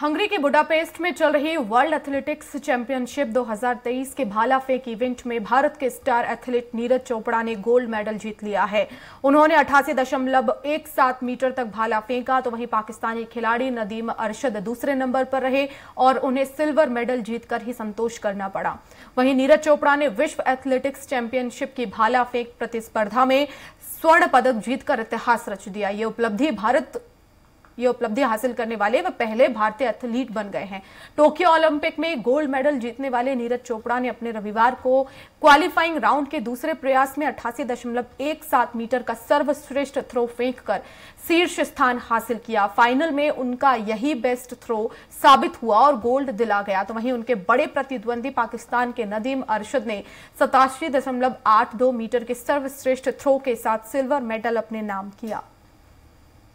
Hungary के Budapest में चल रही वर्ल्ड एथलेटिक्स चैंपियनशिप 2023 के भाला फेंक इवेंट में भारत के स्टार एथलीट नीरज चोपड़ा ने गोल्ड मेडल जीत लिया है उन्होंने अठासी दशमलव एक सात मीटर तक भाला फेंका तो वहीं पाकिस्तानी खिलाड़ी नदीम अरशद दूसरे नंबर पर रहे और उन्हें सिल्वर मेडल जीतकर ही संतोष करना पड़ा वहीं नीरज चोपड़ा ने विश्व एथलेटिक्स चैंपियनशिप की भाला फेंक प्रतिस्पर्धा में स्वर्ण पदक जीतकर इतिहास रच दिया ये उपलब्धि भारत ये उपलब्धि हासिल करने वाले व पहले भारतीय एथलीट बन गए हैं टोक्यो ओलंपिक में गोल्ड मेडल जीतने वाले नीरज चोपड़ा ने अपने रविवार को क्वालिफाइंग राउंड के दूसरे प्रयास में सात मीटर का सर्वश्रेष्ठ थ्रो फेंक कर शीर्ष स्थान हासिल किया फाइनल में उनका यही बेस्ट थ्रो साबित हुआ और गोल्ड दिला गया तो वहीं उनके बड़े प्रतिद्वंदी पाकिस्तान के नदीम अरशद ने सतासी मीटर के सर्वश्रेष्ठ थ्रो के साथ सिल्वर मेडल अपने नाम किया